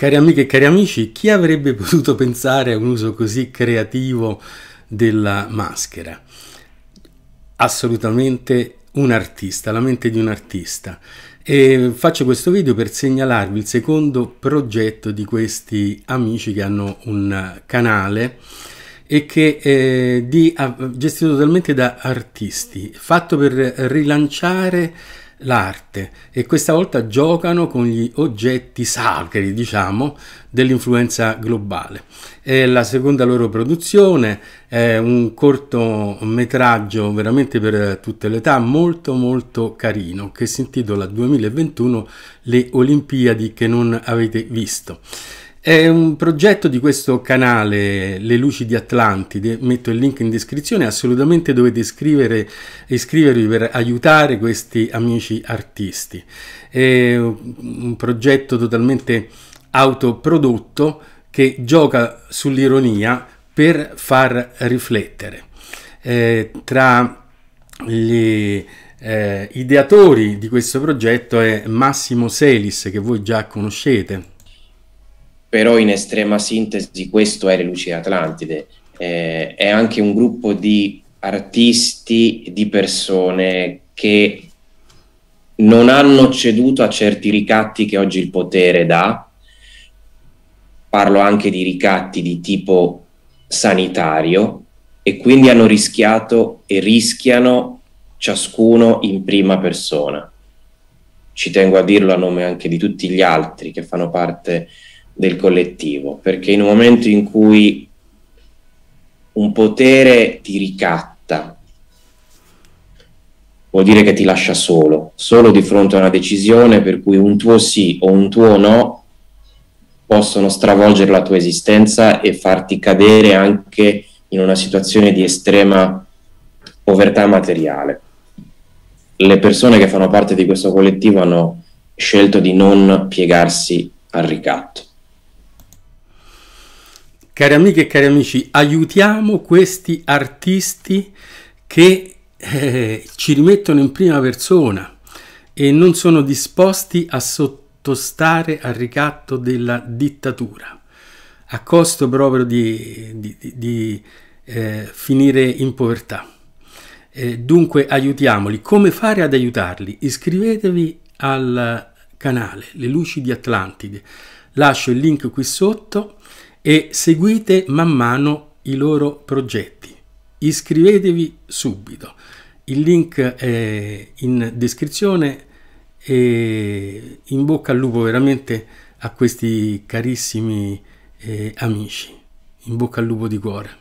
Cari amiche e cari amici, chi avrebbe potuto pensare a un uso così creativo della maschera? Assolutamente un artista, la mente di un artista. E faccio questo video per segnalarvi il secondo progetto di questi amici che hanno un canale e che è eh, di, gestito totalmente da artisti, fatto per rilanciare l'arte e questa volta giocano con gli oggetti sacri, diciamo, dell'influenza globale. È la seconda loro produzione, è un cortometraggio veramente per tutte le età, molto molto carino, che si intitola 2021 Le Olimpiadi che non avete visto. È un progetto di questo canale, Le Luci di Atlantide, metto il link in descrizione, assolutamente dovete iscrivere, iscrivervi per aiutare questi amici artisti. È un progetto totalmente autoprodotto che gioca sull'ironia per far riflettere. Eh, tra gli eh, ideatori di questo progetto è Massimo Selis, che voi già conoscete però in estrema sintesi questo è Le Luci Atlantide, eh, è anche un gruppo di artisti, di persone che non hanno ceduto a certi ricatti che oggi il potere dà, parlo anche di ricatti di tipo sanitario, e quindi hanno rischiato e rischiano ciascuno in prima persona. Ci tengo a dirlo a nome anche di tutti gli altri che fanno parte del collettivo, perché in un momento in cui un potere ti ricatta, vuol dire che ti lascia solo, solo di fronte a una decisione per cui un tuo sì o un tuo no possono stravolgere la tua esistenza e farti cadere anche in una situazione di estrema povertà materiale. Le persone che fanno parte di questo collettivo hanno scelto di non piegarsi al ricatto. Cari amiche e cari amici, aiutiamo questi artisti che eh, ci rimettono in prima persona e non sono disposti a sottostare al ricatto della dittatura, a costo proprio di, di, di, eh, finire in povertà. Eh, dunque aiutiamoli. Come fare ad aiutarli? Iscrivetevi al canale Le Luci di Atlantide. Lascio il link qui sotto e seguite man mano i loro progetti. Iscrivetevi subito. Il link è in descrizione e in bocca al lupo veramente a questi carissimi eh, amici. In bocca al lupo di cuore.